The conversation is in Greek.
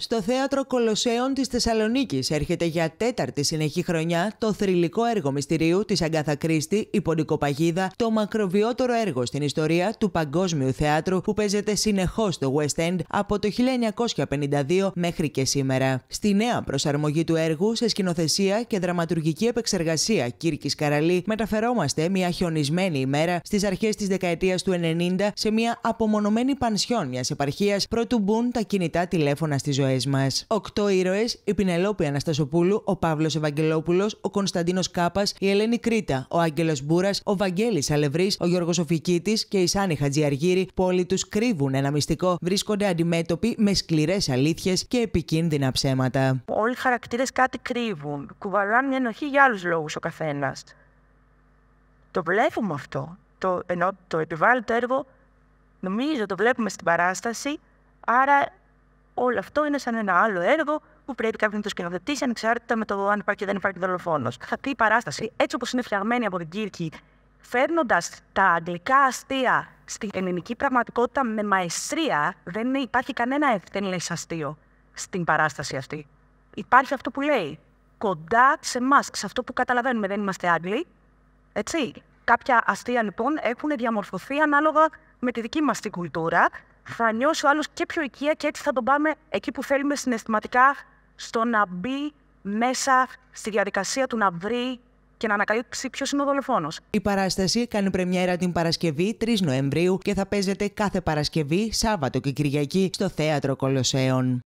Στο θέατρο Κολοσσέων της Θεσσαλονίκης έρχεται για τέταρτη συνεχή χρονιά το θρηλυκό έργο μυστηρίου της Αγκάθα Κρίστη, η Ποντικοπαγίδα, το μακροβιότερο έργο στην ιστορία του Παγκόσμιου Θεάτρου που παίζεται συνεχώς στο West End από το 1952 μέχρι και σήμερα. Στη νέα προσαρμογή του έργου σε σκηνοθεσία και δραματουργική επεξεργασία Κύρκης Καραλή, μεταφερόμαστε μια χιονισμένη ημέρα στις αρχές της δεκαετίας του 90 σε μια απομονωμένη πανσιόν μιας επαρχίας προτού μπουν τα κινητά τηλέφωνα στη ζωή ζωέ μας. Οκτώ ήρωες, η Πινελόπη Αναστασοπούλου, ο Παύλος Ευαγγελόπουλος, ο Κωνσταντίνος Κάπας, η Ελένη Κρήτα, ο Άγγελος Μπούρας, ο Βαγγέλης Αλευρής, ο Γιώργος Οφικίτης και η Σάνι Χατζιαργύρη, που όλοι τους κρύβουν ένα μυστικό, βρίσκονται αντιμέτωποι με σκληρές αλήθειες και επικίνδυνα ψέματα. Όλοι οι χαρακτήρες κάτι κρύβουν. Κουβαλάνε μια ενοχή για άλλους λόγους ο καθένας. Το βλέπουμε αυτό. Το, ενώ το επιβάλλει το έργο, νομίζω το βλέπουμε στην παράσταση, άρα όλο αυτό είναι σαν ένα άλλο έργο που πρέπει κάποιο να το σκηνοθετήσει ανεξάρτητα με το αν υπάρχει και δεν υπάρχει δολοφόνος. Αυτή η παράσταση, έτσι όπως είναι φτιαγμένη από την Κύρκη, φέρνοντας τα αγγλικά αστεία στην ελληνική πραγματικότητα με μαεστρία, δεν υπάρχει κανένα ευθύνης αστείο στην παράσταση αυτή. Υπάρχει αυτό που λέει. Κοντά σε εμάς, σε αυτό που καταλαβαίνουμε, δεν είμαστε Άγγλοι. Έτσι. Κάποια αστεία λοιπόν έχουν διαμορφωθεί ανάλογα με τη δική μας την κουλτούρα θα νιώσει ο άλλος και πιο οικία και έτσι θα τον πάμε εκεί που θέλουμε συναισθηματικά στο να μπει μέσα στη διαδικασία του να βρει και να ανακαλύψει ποιος είναι ο δολοφόνος. Η παράσταση κάνει πρεμιέρα την Παρασκευή 3 Νοεμβρίου και θα παίζεται κάθε Παρασκευή, Σάββατο και Κυριακή στο Θέατρο Κολοσσέων.